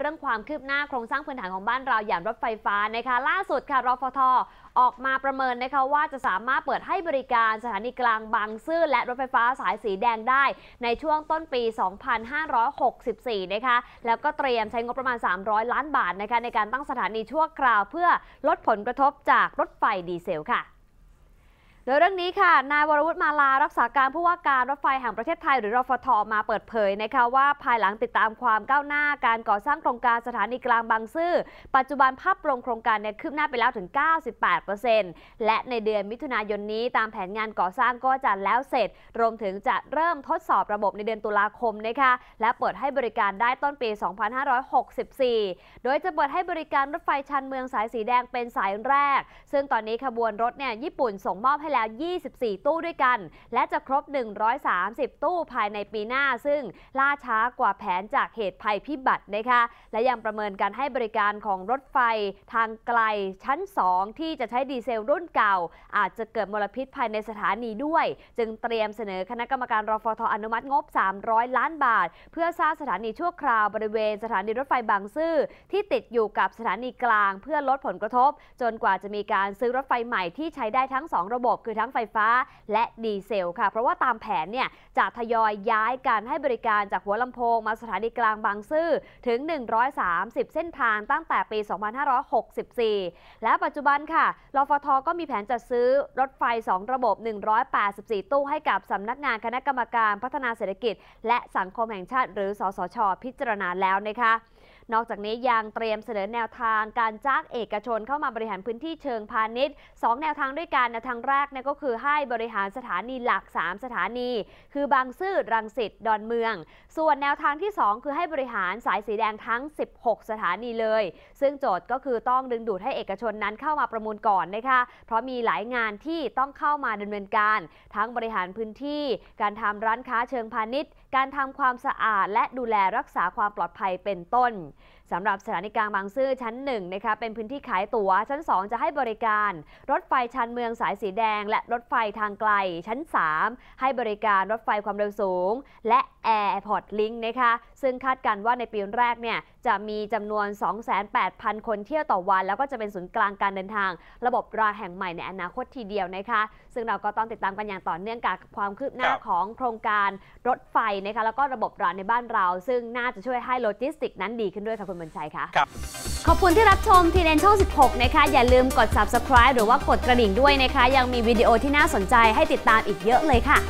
เรื่องความคืบหน้าโครงสร้างพื้นฐานของบ้านเราอย่างรถไฟฟ้านะคะล่าสุดค่ะรฟทออกมาประเมินนะคะว่าจะสามารถเปิดให้บริการสถานีกลางบางซื่อและรถไฟฟ้าสายสีแดงได้ในช่วงต้นปี 2564 นะคะแล้วก็เตรียมใช้งบประมาณ 300 ล้านบาทนะคะในการตั้งสถานีชั่วคราวเพื่อลดผลกระทบจากรถไฟดีเซลค่ะโดยเรื่องนี้ค่ะ นายวรวุฒิมาลา รักษาการผู้ว่าการรถไฟแห่งประเทศไทยหรือรฟท มาเปิดเผยนะคะว่าภายหลังติดตามความก้าวหน้าการก่อสร้างโครงการสถานีกลางบางซื่อ ปัจจุบันภาพรวมโครงการเนี่ยคืบหน้าไปแล้วถึง 98%และในเดือนมิถุนายน นี้ตามแผนงานก่อสร้างก็จะ แล้วเสร็จ รวมถึงจะเริ่มทดสอบระบบในเดือนตุลาคมนะคะและเปิดให้บริการได้ต้นปี 2564 โดยจะเปิดให้บริการรถไฟชันเมืองสายสีแดงเป็นสายแรก ซึ่งตอนนี้ขบวนรถเนี่ยญี่ปุ่นส่งมอบให้แล้ว24 ตู้ด้วยกัน และจะครบ 130 ตู้ภายในปีหน้า ซึ่งล่าช้ากว่าแผนจากเหตุภัยพิบัตินะคะ และยังประเมินการให้บริการของรถไฟทางไกลชั้น 2 ที่จะใช้ดีเซลรุ่นเก่า อาจจะเกิดมลพิษภายในสถานีด้วย จึงเตรียมเสนอคณะกรรมการรฟทอนุมัติงบ 300 ล้านบาท เพื่อสร้างสถานีชั่วคราวบริเวณ สถานีรถไฟบางซื่อที่ติดอยู่กับสถานีกลางเพื่อลดผลกระทบ จนกว่าจะมีการซื้อรถไฟใหม่ที่ใช้ได้ทั้ง 2 ระบบคือทั้งไฟฟ้าและดีเซล ค่ะเพราะว่าตามแผนเนี่ยจะทยอยย้ายการให้บริการจากหัวลำโพงมาสถานีกลางบางซื่อ ถึง 130 เส้นทางตั้งแต่ปี 2564 และปัจจุบันค่ะรฟทก็มีแผนจะซื้อรถไฟ 2 ระบบ 184 ตู้ให้กับสำนักงานคณะกรรมการพัฒนาเศรษฐกิจ และสังคมแห่งชาติ หรือสสชพิจารณาแล้วนะคะนอกจากนี้ยังเตรียมเสนอแนวทางการจ้างเอกชนเข้ามาบริหารพื้นที่เชิงพาณิชย์ 2 แนวทางด้วยกันแนวทางแรกนะ่ก็คือให้บริหารสถานีหลัก 3 สถานี คือบางซื่อรังสิตดอนเมือง ส่วนแนวทางที่ 2 คือให้บริหารสายสีแดงทั้ง 16 สถานีเลย ซึ่งโจทย์ก็คือต้องดึงดูดให้เอกชนนั้นเข้ามาประมูลก่อนนะคะเพราะมีหลายงานที่ต้องเข้ามาดำเนินการ ทั้งบริหารพื้นที่ การทำร้านค้าเชิงพาณิชย์การทำความสะอาดและดูแลรักษาความปลอดภัยเป็นต้นสำหรับสถานีกลางบางซื่อชั้น1นะคะเป็นพื้นที่ขายตัว๋วชั้น 2 จะให้บริการ รถไฟชันเมืองสายสีแดง และรถไฟทางไกลชั้น 3 ให้บริการรถไฟความเร็วสูง และแอร์พอร์ตลิงค์นะคะซึ่งคาดการว่าในปีแรกเนี่ยจะมีจำนวน 28,000 คนเที่ยวต่อวัน แล้วก็จะเป็นศูนย์กลางการเดินทางระบบรางแห่งใหม่ในอนาคตทีเดียวนะคะ ซึ่งเราก็ต้องติดตามกันอย่างต่อเนื่องกับ ความคืบหน้าของโครงการรถไฟนะคะแล้วก็ระบบรางในบ้านเรา ซึ่งน่าจะช่วยให้โลจิสติกนั้นดีขึ้นด้วยค่ะคุณณบรรชัยคะครับขอบคุณที่รับชมทีเด็นช่อง 16 นะคะ อย่าลืมกด subscribe หรือว่ากดกระดิ่งด้วยนะคะ ยังมีวิดีโอที่น่าสนใจให้ติดตามอีกเยอะเลยค่ะ